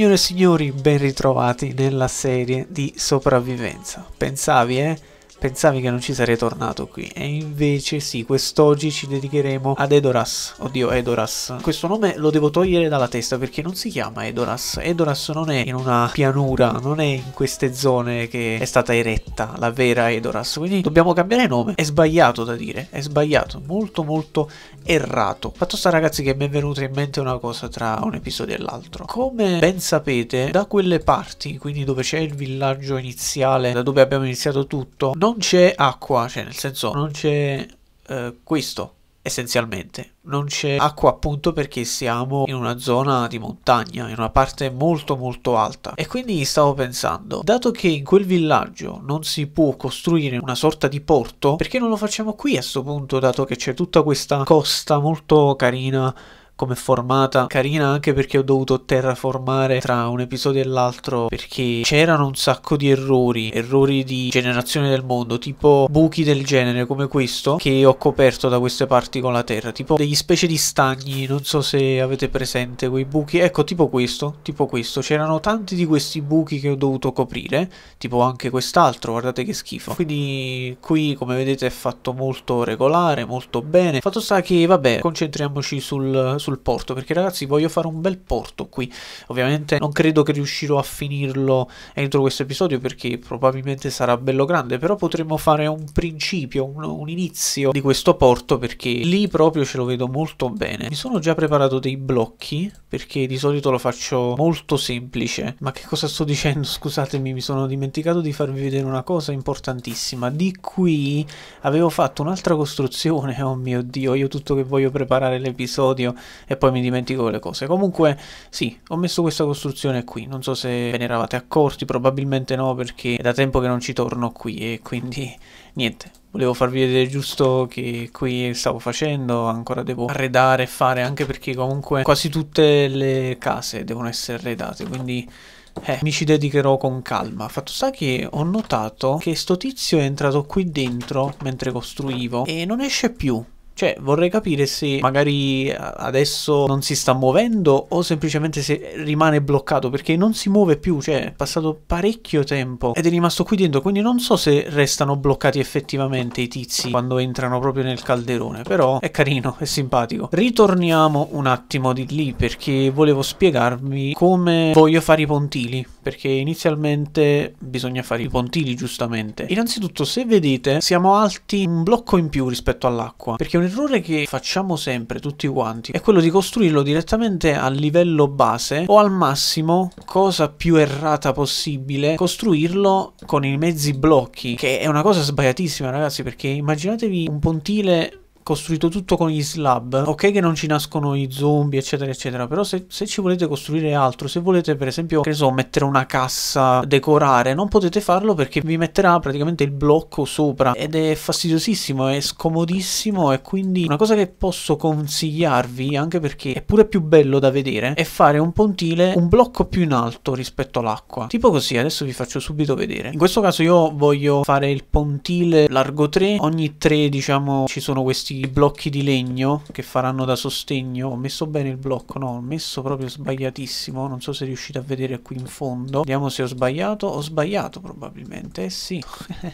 Signore e signori, ben ritrovati nella serie di sopravvivenza. Pensavi, eh? Pensavi che non ci sarei tornato qui e invece sì, quest'oggi ci dedicheremo ad Edoras. Oddio, Edoras. Questo nome lo devo togliere dalla testa perché non si chiama Edoras. Edoras non è in una pianura, non è in queste zone che è stata eretta la vera Edoras, quindi dobbiamo cambiare nome. È sbagliato da dire, è sbagliato, molto molto errato. Fatto sta ragazzi che mi è venuta in mente una cosa tra un episodio e l'altro. Come ben sapete, da quelle parti, quindi dove c'è il villaggio iniziale, da dove abbiamo iniziato tutto, non non c'è acqua, cioè nel senso non c'è eh, questo essenzialmente. Non c'è acqua appunto perché siamo in una zona di montagna, in una parte molto molto alta. E quindi stavo pensando, dato che in quel villaggio non si può costruire una sorta di porto, perché non lo facciamo qui a questo punto, dato che c'è tutta questa costa molto carina come formata carina anche perché ho dovuto terraformare tra un episodio e l'altro perché c'erano un sacco di errori, errori di generazione del mondo, tipo buchi del genere come questo che ho coperto da queste parti con la terra, tipo degli specie di stagni, non so se avete presente quei buchi, ecco tipo questo, tipo questo, c'erano tanti di questi buchi che ho dovuto coprire, tipo anche quest'altro, guardate che schifo, quindi qui come vedete è fatto molto regolare, molto bene, fatto sta che vabbè concentriamoci sul, sul sul porto, perché ragazzi voglio fare un bel porto qui. Ovviamente non credo che riuscirò a finirlo entro questo episodio perché probabilmente sarà bello grande, però potremmo fare un principio, un, un inizio di questo porto perché lì proprio ce lo vedo molto bene. Mi sono già preparato dei blocchi perché di solito lo faccio molto semplice. Ma che cosa sto dicendo? Scusatemi, mi sono dimenticato di farvi vedere una cosa importantissima. Di qui avevo fatto un'altra costruzione, oh mio dio, io tutto che voglio preparare l'episodio e poi mi dimentico le cose. Comunque sì, ho messo questa costruzione qui, non so se ve ne eravate accorti, probabilmente no perché è da tempo che non ci torno qui e quindi niente. Volevo farvi vedere giusto che qui stavo facendo, ancora devo arredare e fare anche perché comunque quasi tutte le case devono essere arredate, quindi eh, mi ci dedicherò con calma. Fatto sta che ho notato che sto tizio è entrato qui dentro mentre costruivo e non esce più. Cioè, vorrei capire se magari eh, adesso non si sta muovendo o semplicemente se rimane bloccato perché non si muove più, cioè è passato parecchio tempo ed è rimasto qui dentro, quindi non so se restano bloccati effettivamente i tizi quando entrano proprio nel calderone, però è carino, è simpatico. Ritorniamo un attimo di lì perché volevo spiegarvi come voglio fare i pontili perché inizialmente bisogna fare i pontili giustamente. Innanzitutto se vedete siamo alti un blocco in più rispetto all'acqua perché un errore che facciamo sempre tutti quanti è quello di costruirlo direttamente al livello base o al massimo cosa più errata possibile costruirlo con i mezzi blocchi che è una cosa sbagliatissima ragazzi perché immaginatevi un pontile costruito tutto con gli slab ok che non ci nascono i zombie eccetera eccetera però se, se, ci volete costruire altro se volete per esempio che so mettere una cassa decorare non potete farlo perché vi metterà praticamente il blocco sopra ed è fastidiosissimo è scomodissimo e quindi una cosa che posso consigliarvi anche perché è pure più bello da vedere è fare un pontile un blocco più in alto rispetto all'acqua tipo così adesso vi faccio subito vedere in questo caso io voglio fare il pontile largo 3 ogni 3 diciamo ci sono questi questi blocchi di legno che faranno da sostegno. Ho messo bene il blocco, no, ho messo proprio sbagliatissimo. Non so se riuscite a vedere qui in fondo. Vediamo se ho sbagliato. Ho sbagliato probabilmente, eh sì.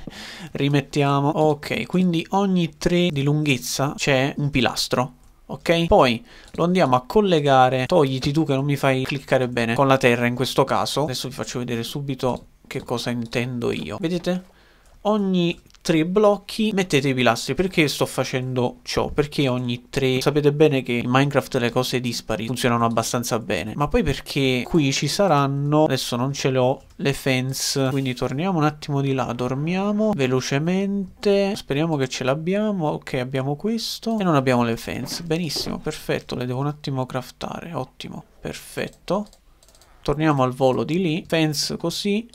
Rimettiamo. Ok, quindi ogni tre di lunghezza c'è un pilastro ok? Poi lo andiamo a collegare, togliti tu che non mi fai cliccare bene, con la terra in questo caso. Adesso vi faccio vedere subito che cosa intendo io. Vedete? Ogni tre blocchi mettete i pilastri. Perché sto facendo ciò? Perché ogni tre... Sapete bene che in Minecraft le cose dispari funzionano abbastanza bene. Ma poi perché qui ci saranno... Adesso non ce l'ho le fence. Quindi torniamo un attimo di là, dormiamo velocemente. Speriamo che ce l'abbiamo. Ok, abbiamo questo. E non abbiamo le fence. Benissimo, perfetto. Le devo un attimo craftare. Ottimo, perfetto. Torniamo al volo di lì. Fence così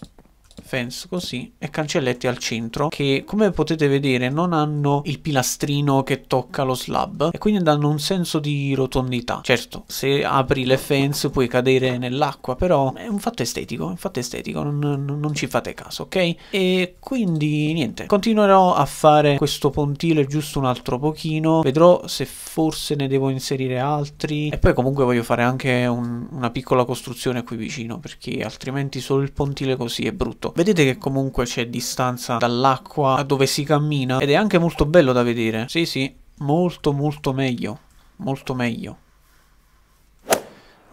fence così e cancelletti al centro che come potete vedere non hanno il pilastrino che tocca lo slab e quindi danno un senso di rotondità certo se apri le fence puoi cadere nell'acqua però è un fatto estetico un fatto estetico non, non ci fate caso ok e quindi niente continuerò a fare questo pontile giusto un altro pochino vedrò se forse ne devo inserire altri e poi comunque voglio fare anche un, una piccola costruzione qui vicino perché altrimenti solo il pontile così è brutto tutto. Vedete che comunque c'è distanza dall'acqua a dove si cammina ed è anche molto bello da vedere. Sì sì, molto molto meglio, molto meglio.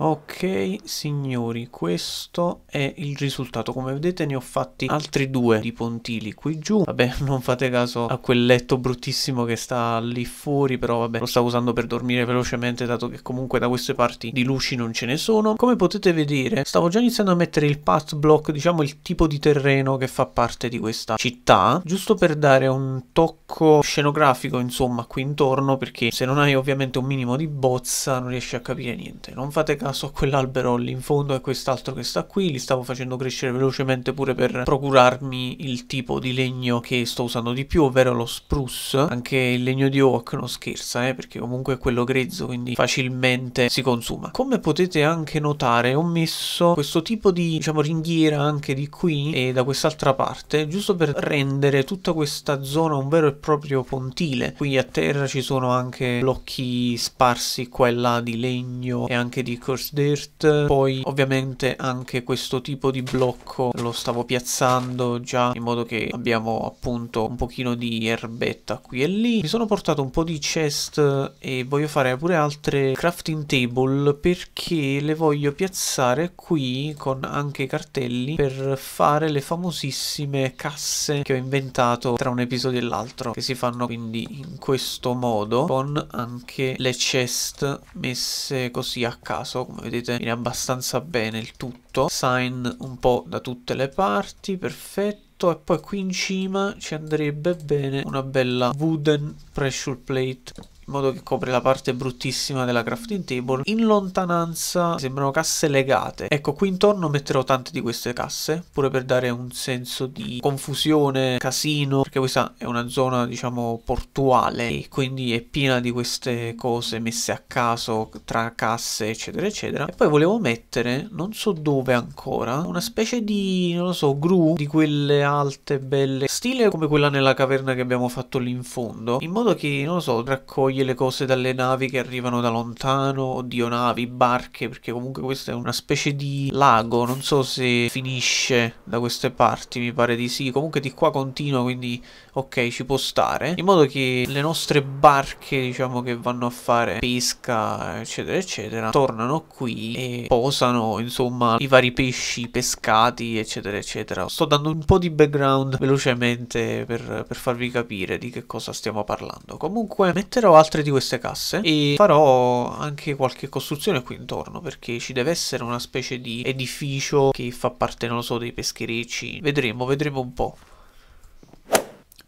Ok signori, questo è il risultato, come vedete ne ho fatti altri due di pontili qui giù, vabbè non fate caso a quel letto bruttissimo che sta lì fuori, però vabbè lo stavo usando per dormire velocemente dato che comunque da queste parti di luci non ce ne sono. Come potete vedere stavo già iniziando a mettere il path block, diciamo il tipo di terreno che fa parte di questa città, giusto per dare un tocco scenografico insomma qui intorno, perché se non hai ovviamente un minimo di bozza non riesci a capire niente, non fate caso ah, so quell'albero lì in fondo e quest'altro che sta qui, li stavo facendo crescere velocemente pure per procurarmi il tipo di legno che sto usando di più, ovvero lo spruce, anche il legno di oak non scherza, eh, perché comunque è quello grezzo, quindi facilmente si consuma. Come potete anche notare ho messo questo tipo di diciamo ringhiera anche di qui e da quest'altra parte, giusto per rendere tutta questa zona un vero e proprio pontile. Qui a terra ci sono anche blocchi sparsi qua e là di legno e anche di corsia First Dirt, eh, poi ovviamente anche questo tipo di blocco lo stavo piazzando già in modo che abbiamo appunto un pochino di erbetta qui e lì. Mi sono portato un po' di chest eh, e voglio fare pure altre crafting table perché le voglio piazzare qui con anche i cartelli per fare le famosissime casse che ho inventato tra un episodio e l'altro che si fanno quindi in questo modo con anche le chest messe così a caso come vedete viene abbastanza bene il tutto, sign un po' da tutte le parti, perfetto e poi qui in cima ci andrebbe bene una bella wooden pressure plate in modo che copre la parte bruttissima della crafting table. In lontananza sembrano casse legate. Ecco, qui intorno metterò tante di queste casse, pure per dare un senso di confusione, casino, perché questa è una zona, diciamo, portuale e quindi è piena di queste cose messe a caso tra casse, eccetera, eccetera. E poi volevo mettere, non so dove ancora, una specie di, non lo so, gru di quelle alte, belle, stile come quella nella caverna che abbiamo fatto lì in fondo, in modo che, non lo so, raccoglie toglie le cose dalle navi che arrivano da lontano, oddio navi, barche, perché comunque questa è una specie di lago, non so se finisce da queste parti, mi pare di sì, comunque di qua continua, quindi ok, ci può stare, in modo che le nostre barche, diciamo, che vanno a fare pesca, eccetera, eccetera, tornano qui e posano, insomma, i vari pesci pescati, eccetera, eccetera. Sto dando un po' di background velocemente per, per farvi capire di che cosa stiamo parlando. Comunque metterò altri altre di queste casse e farò anche qualche costruzione qui intorno perché ci deve essere una specie di edificio che fa parte, non lo so, dei pescherecci. Vedremo, vedremo un po'.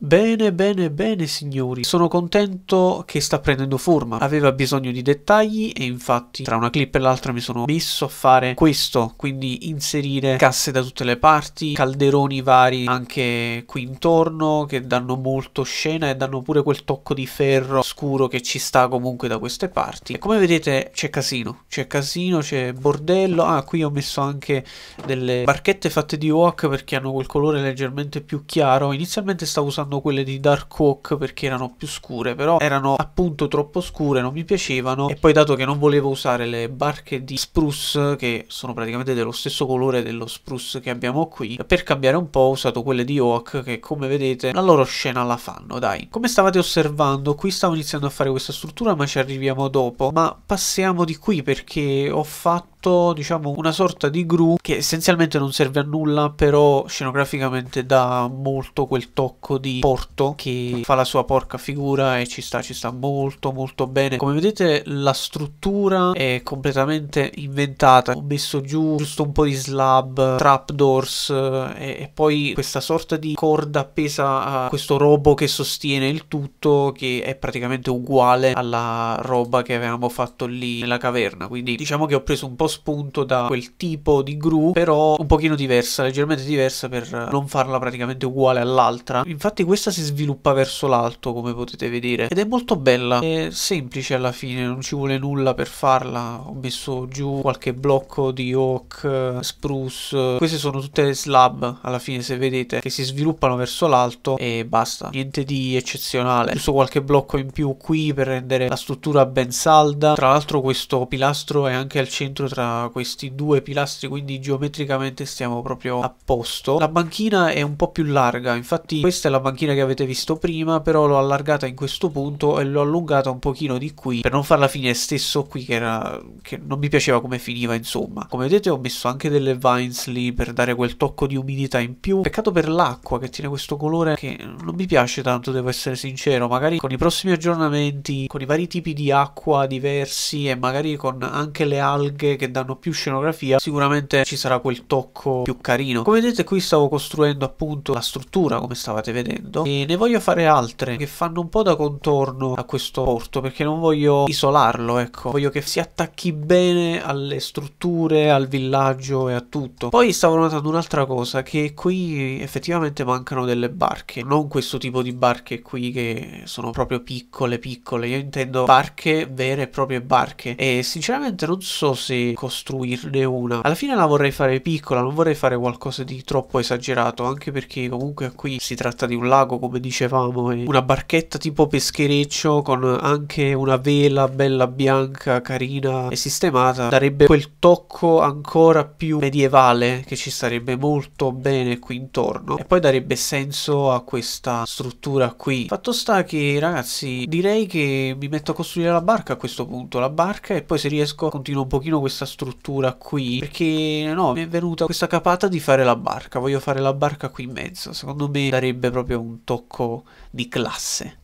Bene, bene, bene signori, sono contento che sta prendendo forma, aveva bisogno di dettagli e infatti tra una clip e l'altra mi sono messo a fare questo, quindi inserire casse da tutte le parti, calderoni vari anche qui intorno che danno molto scena e danno pure quel tocco di ferro scuro che ci sta comunque da queste parti. E come vedete c'è casino, c'è casino, c'è bordello, ah qui ho messo anche delle barchette fatte di wok perché hanno quel colore leggermente più chiaro, inizialmente stavo usando riguardando quelle di Dark Oak perché erano più scure, però erano appunto troppo scure, non mi piacevano e poi dato che non volevo usare le barche di spruce che sono praticamente dello stesso colore dello spruce che abbiamo qui, per cambiare un po' ho usato quelle di Oak che come vedete la loro scena la fanno, dai. Come stavate osservando, qui stavo iniziando a fare questa struttura ma ci arriviamo dopo, ma passiamo di qui perché ho fatto fatto diciamo una sorta di gru che essenzialmente non serve a nulla però scenograficamente dà molto quel tocco di porto che fa la sua porca figura e ci sta ci sta molto molto bene come vedete la struttura è completamente inventata ho messo giù giusto un po' di slab trapdoors eh, e, e poi questa sorta di corda appesa a questo robo che sostiene il tutto che è praticamente uguale alla roba che avevamo fatto lì nella caverna quindi diciamo che ho preso un po' spunto da quel tipo di gru, però un pochino diversa, leggermente diversa per non farla praticamente uguale all'altra. Infatti questa si sviluppa verso l'alto, come potete vedere, ed è molto bella, è semplice alla fine, non ci vuole nulla per farla. Ho messo giù qualche blocco di oak, spruce, queste sono tutte le slab alla fine se vedete che si sviluppano verso l'alto e basta, niente di eccezionale. Giusto qualche blocco in più qui per rendere la struttura ben salda. Tra l'altro questo pilastro è anche al centro tra tra questi due pilastri, quindi geometricamente stiamo proprio a posto. La banchina è un po' più larga, infatti questa è la banchina che avete visto prima, però l'ho allargata in questo punto e l'ho allungata un pochino di qui per non farla finire stesso qui che, era, che non mi piaceva come finiva insomma. Come vedete ho messo anche delle vines lì per dare quel tocco di umidità in più. Peccato per l'acqua che tiene questo colore che non mi piace tanto, devo essere sincero. Magari con i prossimi aggiornamenti, con i vari tipi di acqua diversi e magari con anche le alghe che danno più scenografia sicuramente ci sarà quel tocco più carino come vedete qui stavo costruendo appunto la struttura come stavate vedendo e ne voglio fare altre che fanno un po' da contorno a questo porto perché non voglio isolarlo ecco voglio che si attacchi bene alle strutture al villaggio e a tutto poi stavo notando un'altra cosa che qui effettivamente mancano delle barche non questo tipo di barche qui che sono proprio piccole piccole io intendo barche vere e proprie barche e sinceramente non so se costruirne una. Alla fine la vorrei fare piccola, non vorrei fare qualcosa di troppo esagerato, anche perché comunque qui si tratta di un lago, come dicevamo, e una barchetta tipo peschereccio con anche una vela bella bianca, carina e sistemata, darebbe quel tocco ancora più medievale che ci starebbe molto bene qui intorno e poi darebbe senso a questa struttura qui. Fatto sta che ragazzi direi che mi metto a costruire la barca a questo punto, la barca e poi se riesco continuo un pochino questa struttura qui perché no, mi è venuta questa capata di fare la barca, voglio fare la barca qui in mezzo, secondo me darebbe proprio un tocco di classe.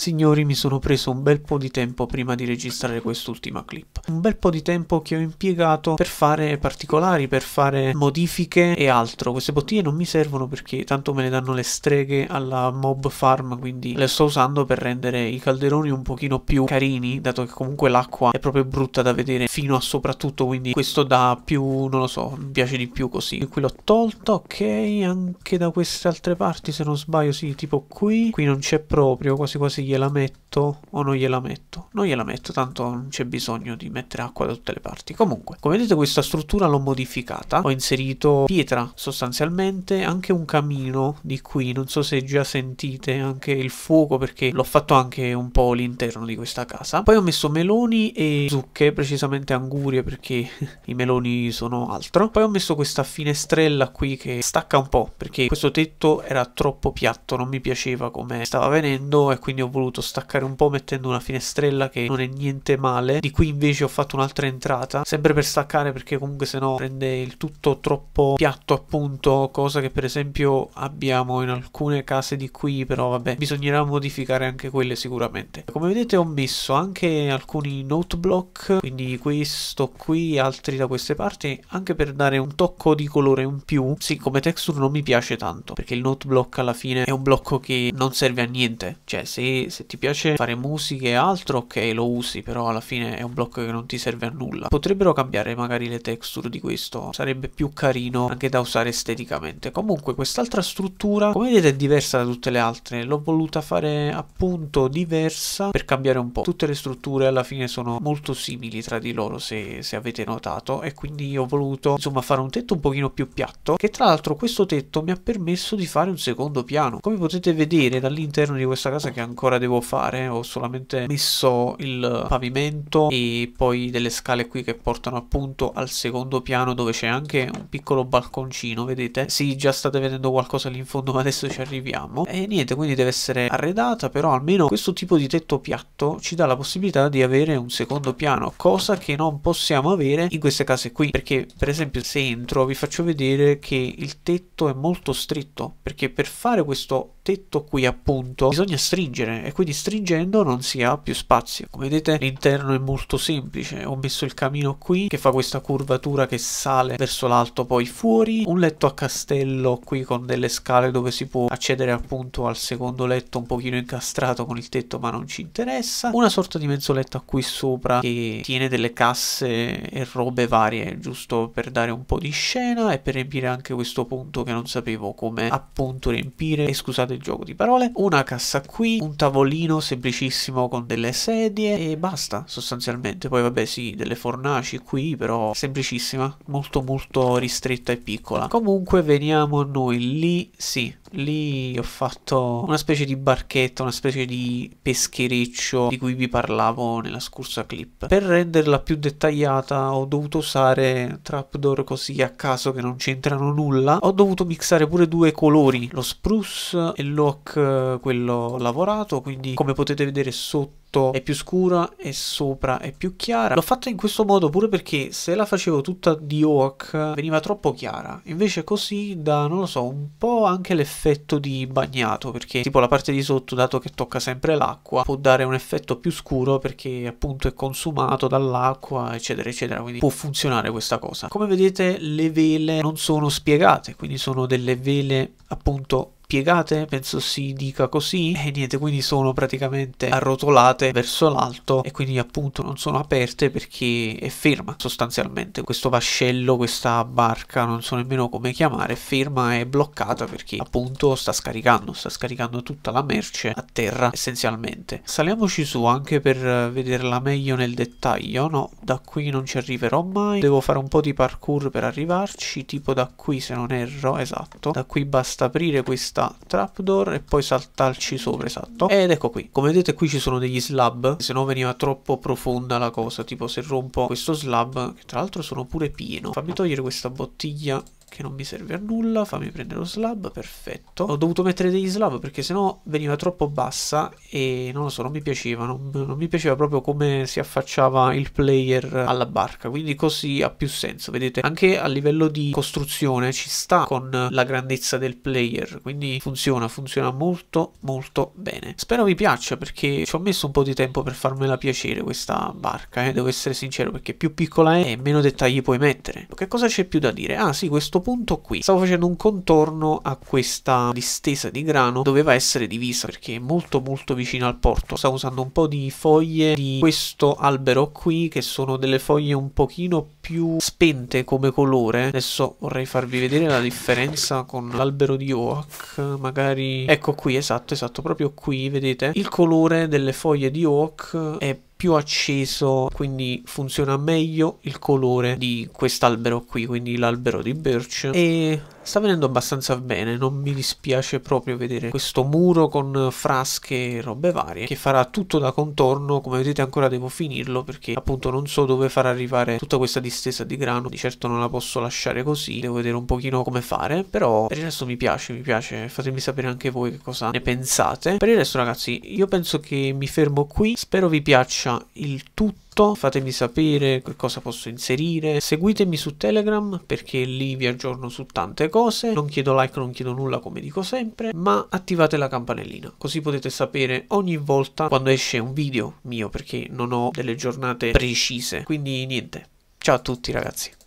Signori, mi sono preso un bel po' di tempo prima di registrare quest'ultima clip. Un bel po' di tempo che ho impiegato per fare particolari, per fare modifiche e altro. Queste bottiglie non mi servono perché tanto me le danno le streghe alla Mob Farm, quindi le sto usando per rendere i calderoni un pochino più carini, dato che comunque l'acqua è proprio brutta da vedere fino a soprattutto, quindi questo dà più, non lo so, mi piace di più così. E qui l'ho tolto, ok, anche da queste altre parti se non sbaglio, sì, tipo qui. Qui non c'è proprio, quasi quasi gliela metto o non gliela metto? Non gliela metto, tanto non c'è bisogno di mettere acqua da tutte le parti. Comunque, come vedete questa struttura l'ho modificata, ho inserito pietra sostanzialmente, anche un camino di qui, non so se già sentite anche il fuoco perché l'ho fatto anche un po' l'interno di questa casa. Poi ho messo meloni e zucche, precisamente angurie perché i meloni sono altro. Poi ho messo questa finestrella qui che stacca un po' perché questo tetto era troppo piatto, non mi piaceva come stava venendo e quindi ho voluto voluto staccare un po' mettendo una finestrella che non è niente male, di qui invece ho fatto un'altra entrata, sempre per staccare perché comunque se no rende il tutto troppo piatto appunto, cosa che per esempio abbiamo in alcune case di qui, però vabbè, bisognerà modificare anche quelle sicuramente. Come vedete ho messo anche alcuni note block, quindi questo qui, altri da queste parti, anche per dare un tocco di colore in più, sì come texture non mi piace tanto, perché il note block alla fine è un blocco che non serve a niente, cioè se se ti piace fare musiche e altro, ok, lo usi, però alla fine è un blocco che non ti serve a nulla. Potrebbero cambiare magari le texture di questo, sarebbe più carino anche da usare esteticamente. Comunque quest'altra struttura, come vedete, è diversa da tutte le altre, l'ho voluta fare appunto diversa per cambiare un po'. Tutte le strutture alla fine sono molto simili tra di loro, se, se avete notato, e quindi ho voluto insomma fare un tetto un pochino più piatto, che tra l'altro questo tetto mi ha permesso di fare un secondo piano. Come potete vedere dall'interno di questa casa che è ancora ancora devo fare, ho solamente messo il pavimento e poi delle scale qui che portano appunto al secondo piano dove c'è anche un piccolo balconcino, vedete? Sì, già state vedendo qualcosa lì in fondo ma adesso ci arriviamo. E niente, quindi deve essere arredata, però almeno questo tipo di tetto piatto ci dà la possibilità di avere un secondo piano, cosa che non possiamo avere in queste case qui, perché per esempio se entro vi faccio vedere che il tetto è molto stretto, perché per fare questo tetto qui appunto bisogna stringere e quindi stringendo non si ha più spazio. Come vedete l'interno è molto semplice, ho messo il camino qui che fa questa curvatura che sale verso l'alto poi fuori, un letto a castello qui con delle scale dove si può accedere appunto al secondo letto un pochino incastrato con il tetto ma non ci interessa, una sorta di mezzoletto qui sopra che tiene delle casse e robe varie giusto per dare un po' di scena e per riempire anche questo punto che non sapevo come appunto riempire e scusate il gioco di parole, una cassa qui, un tavolino semplicissimo con delle sedie e basta sostanzialmente. Poi vabbè sì, delle fornaci qui, però semplicissima, molto molto ristretta e piccola. Comunque veniamo a noi lì, sì, lì ho fatto una specie di barchetta, una specie di peschereccio di cui vi parlavo nella scorsa clip. Per renderla più dettagliata ho dovuto usare trapdoor così a caso che non c'entrano nulla. Ho dovuto mixare pure due colori, lo spruce e il lock eh, quello lavorato quindi come potete vedere sotto è più scura e sopra è più chiara l'ho fatta in questo modo pure perché se la facevo tutta di oak eh, veniva troppo chiara invece così da non lo so un po' anche l'effetto di bagnato perché tipo la parte di sotto dato che tocca sempre l'acqua può dare un effetto più scuro perché appunto è consumato dall'acqua eccetera eccetera quindi può funzionare questa cosa come vedete le vele non sono spiegate quindi sono delle vele appunto piegate, penso si dica così, e niente, quindi sono praticamente arrotolate verso l'alto e quindi appunto non sono aperte perché è ferma sostanzialmente questo vascello, questa barca, non so nemmeno come chiamare, è ferma e bloccata perché appunto sta scaricando, sta scaricando tutta la merce a terra essenzialmente. Saliamoci su anche per vederla meglio nel dettaglio, no, da qui non ci arriverò mai, devo fare un po' di parkour per arrivarci, tipo da qui se non erro, esatto, da qui basta aprire questa questa trapdoor e poi saltarci sopra, esatto. Ed ecco qui. Come vedete qui ci sono degli slab, se no veniva troppo profonda la cosa, tipo se rompo questo slab, che tra l'altro sono pure pieno. Fammi togliere questa bottiglia che non mi serve a nulla, fammi prendere lo slab, perfetto. Ho dovuto mettere degli slab perché sennò veniva troppo bassa e non lo so, non mi piaceva, non, non mi piaceva proprio come si affacciava il player alla barca, quindi così ha più senso, vedete? Anche a livello di costruzione ci sta con la grandezza del player, quindi funziona, funziona molto molto bene. Spero vi piaccia perché ci ho messo un po' di tempo per farmela piacere questa barca, eh? devo essere sincero perché più piccola è e meno dettagli puoi mettere. Che cosa c'è più da dire? Ah sì, questo certo punto qui stavo facendo un contorno a questa distesa di grano doveva essere divisa perché è molto molto vicino al porto stavo usando un po' di foglie di questo albero qui che sono delle foglie un pochino più spente come colore adesso vorrei farvi vedere la differenza con l'albero di Oak magari ecco qui esatto esatto proprio qui vedete il colore delle foglie di Oak è più acceso quindi funziona meglio il colore di quest'albero qui quindi l'albero di birch e sta venendo abbastanza bene, non mi dispiace proprio vedere questo muro con frasche e robe varie che farà tutto da contorno, come vedete ancora devo finirlo perché appunto non so dove far arrivare tutta questa distesa di grano, di certo non la posso lasciare così, devo vedere un pochino come fare, però per il resto mi piace, mi piace, fatemi sapere anche voi che cosa ne pensate. Per il resto ragazzi io penso che mi fermo qui, spero vi piaccia il tutto tutto, fatemi sapere che cosa posso inserire, seguitemi su Telegram perché lì vi aggiorno su tante cose, non chiedo like, non chiedo nulla come dico sempre, ma attivate la campanellina, così potete sapere ogni volta quando esce un video mio perché non ho delle giornate precise, quindi niente, ciao a tutti ragazzi.